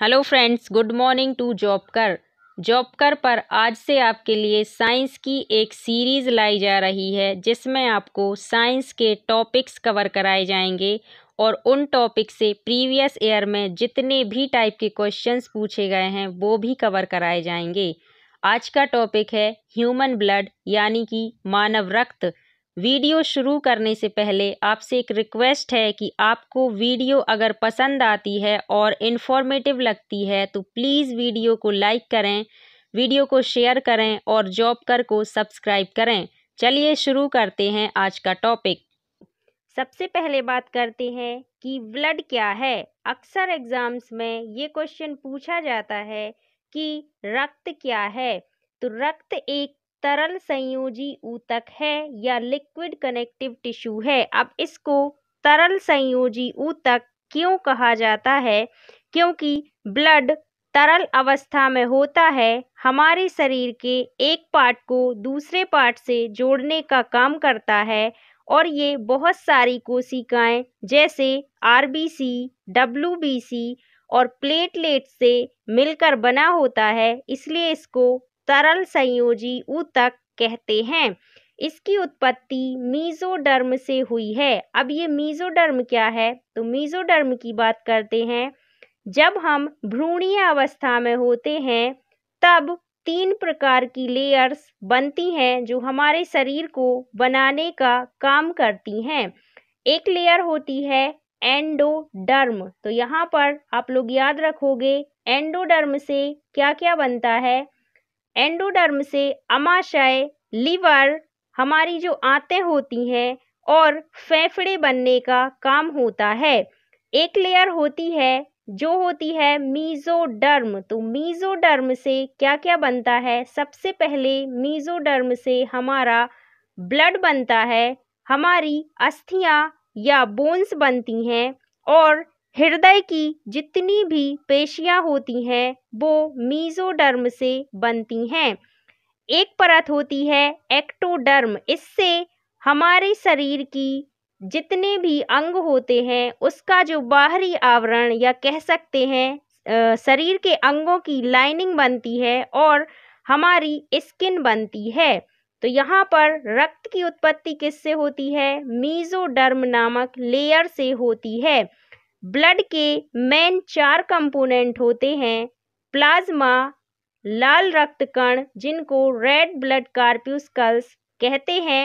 hello friends good morning to Jobkar Jobkar पर आज से आपके लिए साइंस की एक सीरीज़ लाई जा रही है जिसमें आपको साइंस के टॉपिक्स कवर कराए जाएंगे और उन टॉपिक से प्रीवियस ईयर में जितने भी टाइप के क्वेश्चंस पूछे गए हैं वो भी कवर कराए जाएंगे आज का टॉपिक है ह्यूमन ब्लड यानी कि मानव रक्त वीडियो शुरू करने से पहले आपसे एक रिक्वेस्ट है कि आपको वीडियो अगर पसंद आती है और इन्फॉर्मेटिव लगती है तो प्लीज़ वीडियो को लाइक करें वीडियो को शेयर करें और जॉब कर को सब्सक्राइब करें चलिए शुरू करते हैं आज का टॉपिक सबसे पहले बात करते हैं कि ब्लड क्या है अक्सर एग्ज़ाम्स में ये क्वेश्चन पूछा जाता है कि रक्त क्या है तो रक्त एक तरल संयोजी ऊतक है या लिक्विड कनेक्टिव टिश्यू है अब इसको तरल संयोजी ऊतक क्यों कहा जाता है क्योंकि ब्लड तरल अवस्था में होता है हमारे शरीर के एक पार्ट को दूसरे पार्ट से जोड़ने का काम करता है और ये बहुत सारी कोशिकाएं जैसे R B C W B C और प्लेटलेट से मिलकर बना होता है इसलिए इसको तरल संयोजी ऊतक कहते हैं इसकी उत्पत्ति मीजोडर्म से हुई है अब ये मीजोडर्म क्या है तो मीजोडर्म की बात करते हैं जब हम भ्रूणीय अवस्था में होते हैं तब तीन प्रकार की लेयर्स बनती हैं जो हमारे शरीर को बनाने का काम करती हैं एक लेयर होती है एंडोडर्म तो यहाँ पर आप लोग याद रखोगे एंडोडर्म से क्या क्या बनता है एंडोडर्म से अमाशय लीवर हमारी जो आते होती हैं और फेफड़े बनने का काम होता है एक लेयर होती है जो होती है मीज़ोडर्म तो मीज़ोडर्म से क्या क्या बनता है सबसे पहले मीज़ोडर्म से हमारा ब्लड बनता है हमारी अस्थियाँ या बोन्स बनती हैं और हृदय की जितनी भी पेशियाँ होती हैं वो मीज़ोडर्म से बनती हैं एक परत होती है एक्टोडर्म इससे हमारे शरीर की जितने भी अंग होते हैं उसका जो बाहरी आवरण या कह सकते हैं शरीर के अंगों की लाइनिंग बनती है और हमारी स्किन बनती है तो यहाँ पर रक्त की उत्पत्ति किससे होती है मीजोडर्म नामक लेयर से होती है ब्लड के मेन चार कंपोनेंट होते हैं प्लाज्मा लाल रक्त कण जिनको रेड ब्लड कार्प्यूस्कल्स कहते हैं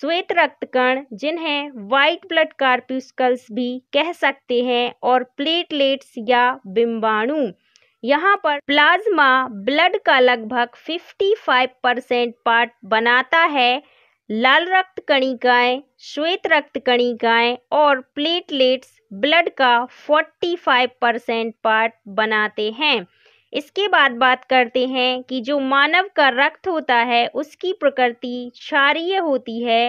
श्वेत रक्त कण जिन्हें वाइट ब्लड कार्प्यूस्कल्स भी कह सकते हैं और प्लेटलेट्स या बिम्बाणु यहाँ पर प्लाज्मा ब्लड का लगभग 55 परसेंट पार्ट बनाता है लाल रक्त कणिकाएं श्वेत रक्त कणिकाएं और प्लेटलेट्स ब्लड का 45 परसेंट पार्ट बनाते हैं इसके बाद बात करते हैं कि जो मानव का रक्त होता है उसकी प्रकृति क्षारीय होती है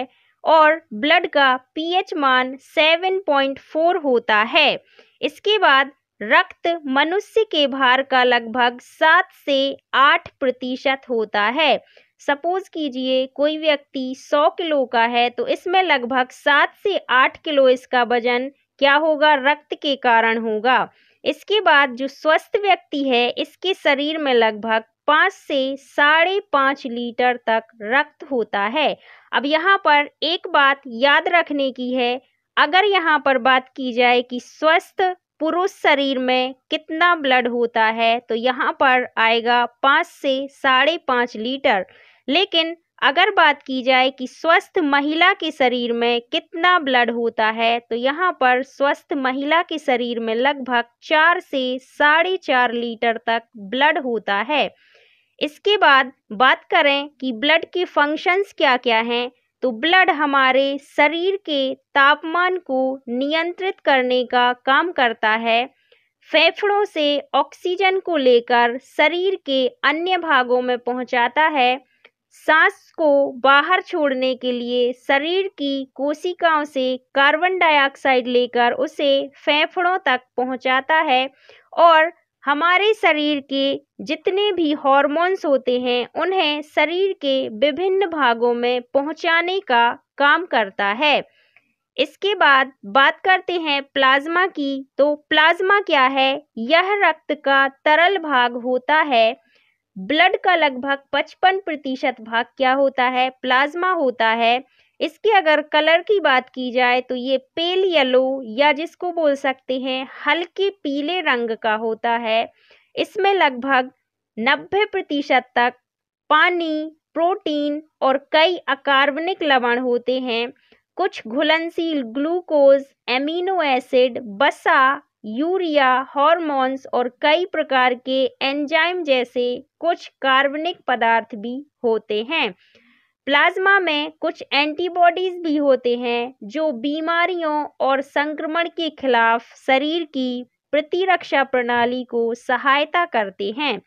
और ब्लड का पीएच मान 7.4 होता है इसके बाद रक्त मनुष्य के भार का लगभग सात से आठ प्रतिशत होता है सपोज़ कीजिए कोई व्यक्ति सौ किलो का है तो इसमें लगभग सात से आठ किलो इसका वजन क्या होगा रक्त के कारण होगा इसके बाद जो स्वस्थ व्यक्ति है इसके शरीर में लगभग पाँच से साढ़े पाँच लीटर तक रक्त होता है अब यहाँ पर एक बात याद रखने की है अगर यहाँ पर बात की जाए कि स्वस्थ पुरुष शरीर में कितना ब्लड होता है तो यहाँ पर आएगा पाँच से साढ़े पाँच लीटर लेकिन अगर बात की जाए कि स्वस्थ महिला के शरीर में कितना ब्लड होता है तो यहाँ पर स्वस्थ महिला के शरीर में लगभग चार से साढ़े चार लीटर तक ब्लड होता है इसके बाद बात करें कि ब्लड के फंक्शंस क्या क्या हैं तो ब्लड हमारे शरीर के तापमान को नियंत्रित करने का काम करता है फेफड़ों से ऑक्सीजन को लेकर शरीर के अन्य भागों में पहुंचाता है सांस को बाहर छोड़ने के लिए शरीर की कोशिकाओं से कार्बन डाइऑक्साइड लेकर उसे फेफड़ों तक पहुंचाता है और हमारे शरीर के जितने भी हॉर्मोन्स होते हैं उन्हें शरीर के विभिन्न भागों में पहुंचाने का काम करता है इसके बाद बात करते हैं प्लाज्मा की तो प्लाज्मा क्या है यह रक्त का तरल भाग होता है ब्लड का लगभग पचपन प्रतिशत भाग क्या होता है प्लाज्मा होता है इसके अगर कलर की बात की जाए तो ये पेल येलो या जिसको बोल सकते हैं हल्के पीले रंग का होता है इसमें लगभग नब्बे प्रतिशत तक पानी प्रोटीन और कई अकार्बनिक लवण होते हैं कुछ घुलनशील ग्लूकोज एमिनो एसिड बसा यूरिया हॉर्मोन्स और कई प्रकार के एंजाइम जैसे कुछ कार्बनिक पदार्थ भी होते हैं प्लाज्मा में कुछ एंटीबॉडीज भी होते हैं जो बीमारियों और संक्रमण के खिलाफ शरीर की प्रतिरक्षा प्रणाली को सहायता करते हैं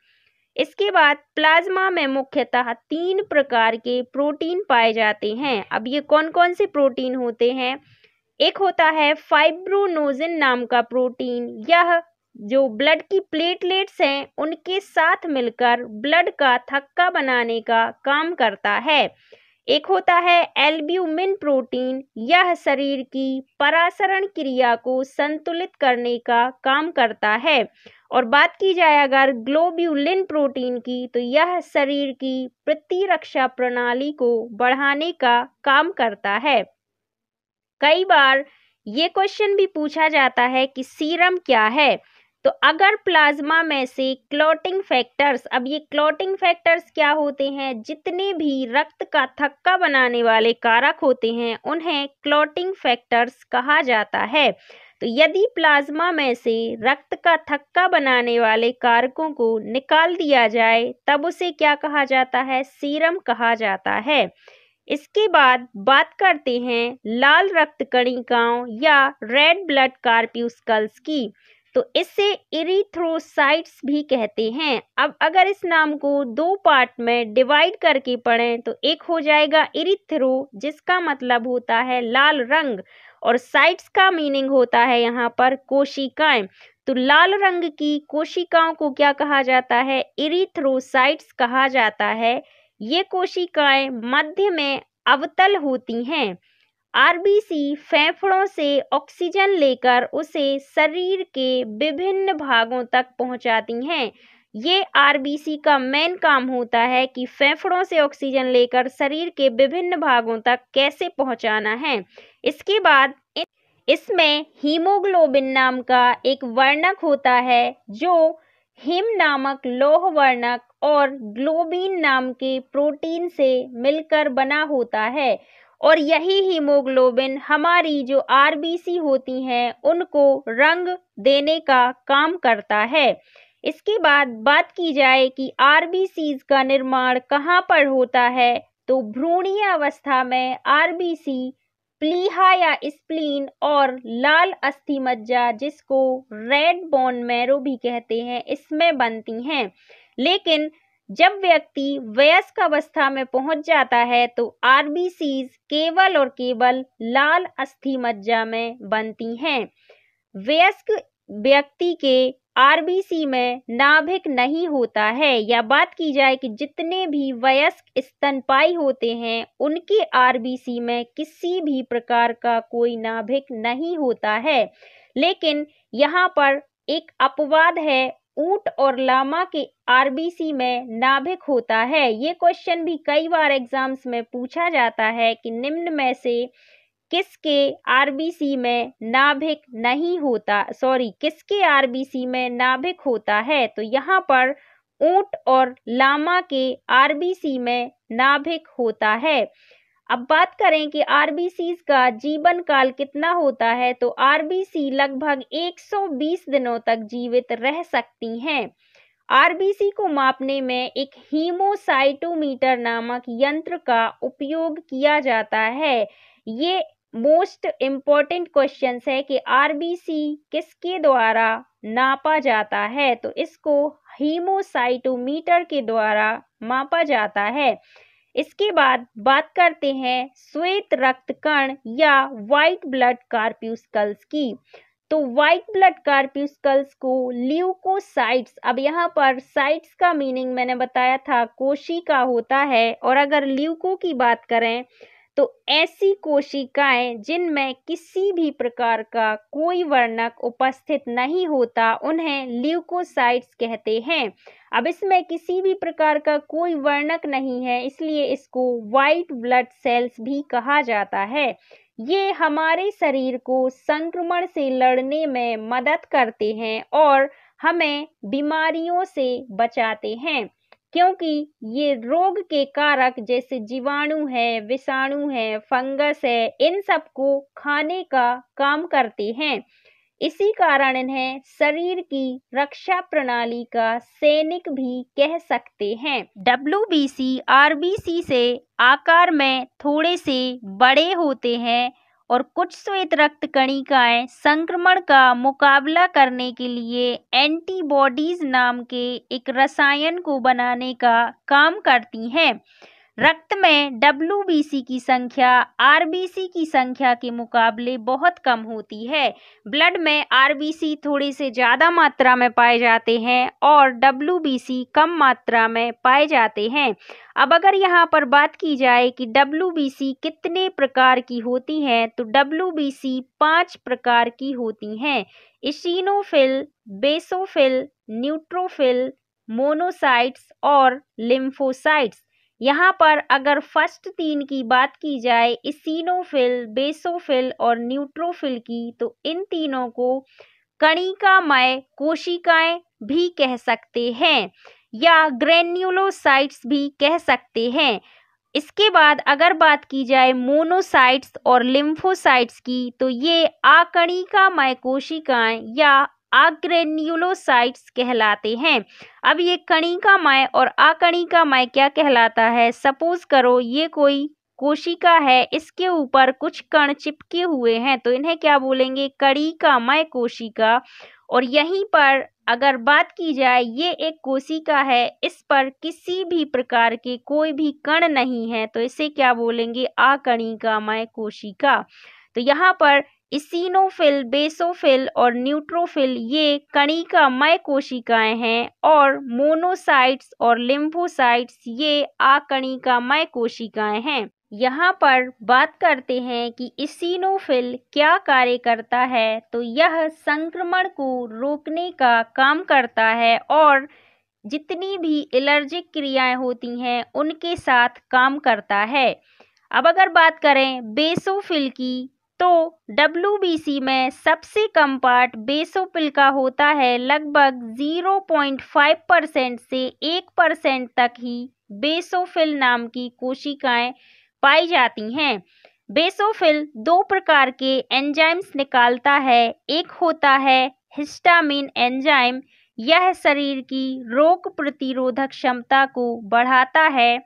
इसके बाद प्लाज्मा में मुख्यतः तीन प्रकार के प्रोटीन पाए जाते हैं अब ये कौन कौन से प्रोटीन होते हैं एक होता है फाइब्रोनोजिन नाम का प्रोटीन यह जो ब्लड की प्लेटलेट्स हैं उनके साथ मिलकर ब्लड का थक्का बनाने का काम करता है एक होता है एल्ब्यूमिन प्रोटीन यह शरीर की परासरण क्रिया को संतुलित करने का काम करता है और बात की जाए अगर ग्लोब्यूलिन प्रोटीन की तो यह शरीर की प्रतिरक्षा प्रणाली को बढ़ाने का काम करता है कई बार ये क्वेश्चन भी पूछा जाता है कि सीरम क्या है तो अगर प्लाज्मा में से क्लॉटिंग फैक्टर्स अब ये क्लॉटिंग फैक्टर्स क्या होते हैं जितने भी रक्त का थक्का बनाने वाले कारक होते हैं उन्हें क्लॉटिंग फैक्टर्स कहा जाता है तो यदि प्लाज्मा में से रक्त का थक्का बनाने वाले कारकों को निकाल दिया जाए तब उसे क्या कहा जाता है सीरम कहा जाता है इसके बाद बात करते हैं लाल रक्त कणिकाओं या रेड ब्लड कार्प्यूस्कल्स की तो इसे इरिथ्रोसाइट्स भी कहते हैं अब अगर इस नाम को दो पार्ट में डिवाइड करके पढ़ें तो एक हो जाएगा इरिथ्रो जिसका मतलब होता है लाल रंग और साइट्स का मीनिंग होता है यहाँ पर कोशिकाएं तो लाल रंग की कोशिकाओं को क्या कहा जाता है इरिथ्रोसाइट्स कहा जाता है ये कोशिकाएं मध्य में अवतल होती हैं आरबीसी फेफड़ों से ऑक्सीजन लेकर उसे शरीर के विभिन्न भागों तक पहुंचाती हैं ये आरबीसी का मेन काम होता है कि फेफड़ों से ऑक्सीजन लेकर शरीर के विभिन्न भागों तक कैसे पहुंचाना है इसके बाद इसमें हीमोग्लोबिन नाम का एक वर्णक होता है जो हिम नामक लोह वर्णक और ग्लोबिन नाम के प्रोटीन से मिलकर बना होता है और यही हीमोग्लोबिन हमारी जो आरबीसी होती हैं उनको रंग देने का काम करता है इसके बाद बात की जाए कि आरबीसीज का निर्माण कहाँ पर होता है तो भ्रूणीय अवस्था में आरबीसी प्लीहा या स्प्लीन और लाल अस्थि मज्जा जिसको रेड बोन मैरो भी कहते हैं इसमें बनती हैं लेकिन जब व्यक्ति वयस्क अवस्था में पहुंच जाता है तो आरबीसीज केवल और केवल लाल अस्थि मज्जा में बनती हैं वयस्क व्यक्ति के आरबीसी में नाभिक नहीं होता है या बात की जाए कि जितने भी वयस्क स्तनपाई होते हैं उनके आरबीसी में किसी भी प्रकार का कोई नाभिक नहीं होता है लेकिन यहाँ पर एक अपवाद है ऊंट और लामा के आरबीसी में नाभिक होता है ये क्वेश्चन भी कई बार एग्जाम्स में पूछा जाता है कि निम्न में से किसके आरबीसी में नाभिक नहीं होता सॉरी किसके आरबीसी में नाभिक होता है तो यहाँ पर ऊंट और लामा के आरबीसी में नाभिक होता है अब बात करें कि आरबीसी का जीवन काल कितना होता है तो आरबीसी लगभग 120 दिनों तक जीवित रह सकती हैं आरबीसी को मापने में एक हीमोसाइटोमीटर नामक यंत्र का उपयोग किया जाता है ये मोस्ट इम्पॉर्टेंट क्वेश्चन है कि आरबीसी किसके द्वारा नापा जाता है तो इसको हीमोसाइटोमीटर के द्वारा मापा जाता है इसके बाद बात करते हैं श्वेत रक्त कण या व्हाइट ब्लड कार्प्यूस्कल्स की तो व्हाइट ब्लड कार्प्यूस्कल्स को ल्यूकोसाइट्स अब यहाँ पर साइट्स का मीनिंग मैंने बताया था कोशिका होता है और अगर ल्यूको की बात करें तो ऐसी कोशिकाएं जिनमें किसी भी प्रकार का कोई वर्णक उपस्थित नहीं होता उन्हें ल्यूकोसाइट्स कहते हैं अब इसमें किसी भी प्रकार का कोई वर्णक नहीं है इसलिए इसको वाइट ब्लड सेल्स भी कहा जाता है ये हमारे शरीर को संक्रमण से लड़ने में मदद करते हैं और हमें बीमारियों से बचाते हैं क्योंकि ये रोग के कारक जैसे जीवाणु है विषाणु है फंगस है इन सबको खाने का काम करते हैं इसी कारण इन्हें शरीर की रक्षा प्रणाली का सैनिक भी कह सकते हैं W B C R B C से आकार में थोड़े से बड़े होते हैं और कुछ श्वेत रक्त कणिकाएं संक्रमण का मुकाबला करने के लिए एंटीबॉडीज नाम के एक रसायन को बनाने का काम करती हैं रक्त में डब्ल्यूबीसी की संख्या आर की संख्या के मुकाबले बहुत कम होती है ब्लड में आर थोड़े से ज़्यादा मात्रा में पाए जाते हैं और डब्ल्यूबीसी कम मात्रा में पाए जाते हैं अब अगर यहाँ पर बात की जाए कि डब्ल्यूबीसी कितने प्रकार की होती हैं तो डब्ल्यूबीसी पाँच प्रकार की होती हैं इशिनोफिल बेसोफिल न्यूट्रोफिल मोनोसाइट्स और लिम्फोसाइट्स यहाँ पर अगर फर्स्ट तीन की बात की जाए इसिनोफिल बेसोफिल और न्यूट्रोफिल की तो इन तीनों को कणिकामय कोशिकाएं भी कह सकते हैं या ग्रेन्यूलोसाइट्स भी कह सकते हैं इसके बाद अगर बात की जाए मोनोसाइट्स और लिम्फोसाइट्स की तो ये आकणिकामय कोशिकाएं या आग्रेन्यूलोसाइट्स कहलाते हैं अब ये कणिका माय और माय क्या कहलाता है सपोज करो ये कोई कोशिका है इसके ऊपर कुछ कण चिपके हुए हैं तो इन्हें क्या बोलेंगे कणिकामय कोशिका और यहीं पर अगर बात की जाए ये एक कोशिका है इस पर किसी भी प्रकार के कोई भी कण नहीं है तो इसे क्या बोलेंगे अकणिकामय कोशिका तो यहाँ पर इसिनोफिल बेसोफिल और न्यूट्रोफिल ये कणिकामय कोशिकाएं हैं और मोनोसाइट्स और लिम्फोसाइट्स ये आकणिकामय कोशिकाएं हैं यहाँ पर बात करते हैं कि इसिनोफिल क्या कार्य करता है तो यह संक्रमण को रोकने का काम करता है और जितनी भी एलर्जिक क्रियाएं होती हैं उनके साथ काम करता है अब अगर बात करें बेसोफिल की तो डब्ल्यू में सबसे कम पार्ट बेसोपिल का होता है लगभग 0.5 परसेंट से 1 परसेंट तक ही बेसोफिल नाम की कोशिकाएं पाई जाती हैं बेसोफिल दो प्रकार के एंजाइम्स निकालता है एक होता है हिस्टामिन एंजाइम यह शरीर की रोग प्रतिरोधक क्षमता को बढ़ाता है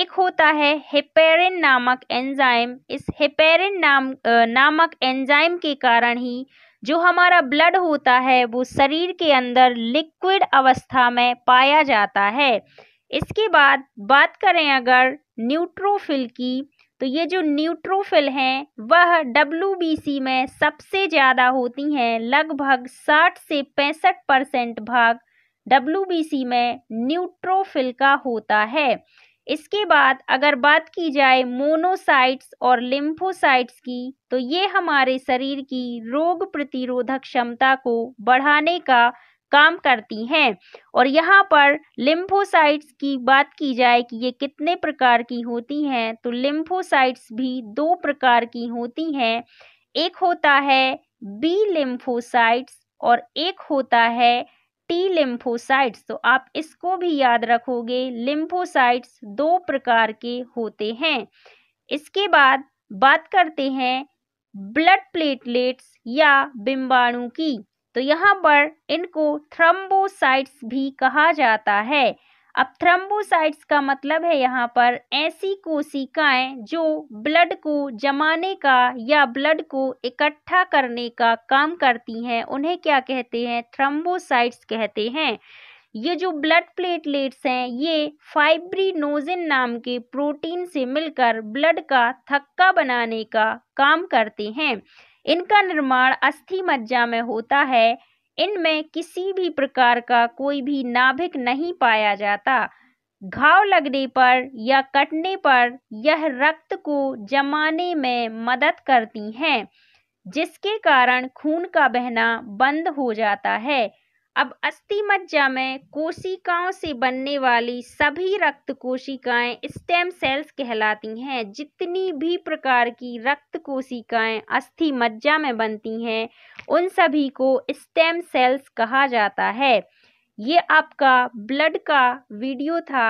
एक होता है हेपेरिन नामक एंजाइम इस हेपेरिन नाम नामक एंजाइम के कारण ही जो हमारा ब्लड होता है वो शरीर के अंदर लिक्विड अवस्था में पाया जाता है इसके बाद बात करें अगर न्यूट्रोफिल की तो ये जो न्यूट्रोफिल हैं वह डब्ल्यू में सबसे ज़्यादा होती हैं लगभग 60 से पैंसठ परसेंट भाग डब्ल्यू में न्यूट्रोफिल का होता है इसके बाद अगर बात की जाए मोनोसाइट्स और लिम्फोसाइट्स की तो ये हमारे शरीर की रोग प्रतिरोधक क्षमता को बढ़ाने का काम करती हैं और यहाँ पर लिम्फोसाइट्स की बात की जाए कि ये कितने प्रकार की होती हैं तो लिम्फोसाइट्स भी दो प्रकार की होती हैं एक होता है बी लिम्फोसाइट्स और एक होता है टी लिम्फोसाइट्स तो आप इसको भी याद रखोगे लिम्फोसाइट्स दो प्रकार के होते हैं इसके बाद बात करते हैं ब्लड प्लेटलेट्स या बिम्बाणु की तो यहाँ पर इनको थ्रम्बोसाइट्स भी कहा जाता है अब थ्रम्बोसाइट्स का मतलब है यहाँ पर ऐसी कोशिकाएं जो ब्लड को जमाने का या ब्लड को इकट्ठा करने का काम करती हैं उन्हें क्या कहते हैं थ्रम्बोसाइट्स कहते हैं ये जो ब्लड प्लेटलेट्स हैं ये फाइब्रीनोजिन नाम के प्रोटीन से मिलकर ब्लड का थक्का बनाने का काम करते हैं इनका निर्माण अस्थि मज्जा में होता है इनमें किसी भी प्रकार का कोई भी नाभिक नहीं पाया जाता घाव लगने पर या कटने पर यह रक्त को जमाने में मदद करती हैं जिसके कारण खून का बहना बंद हो जाता है अब अस्थि मज्जा में कोशिकाओं से बनने वाली सभी रक्त कोशिकाएं स्टेम सेल्स कहलाती हैं जितनी भी प्रकार की रक्त कोशिकाएं अस्थि मज्जा में बनती हैं उन सभी को स्टेम सेल्स कहा जाता है ये आपका ब्लड का वीडियो था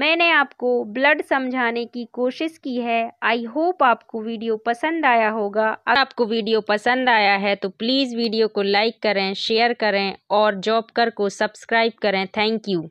मैंने आपको ब्लड समझाने की कोशिश की है आई होप आपको वीडियो पसंद आया होगा अगर आपको वीडियो पसंद आया है तो प्लीज़ वीडियो को लाइक करें शेयर करें और जॉबकर को सब्सक्राइब करें थैंक यू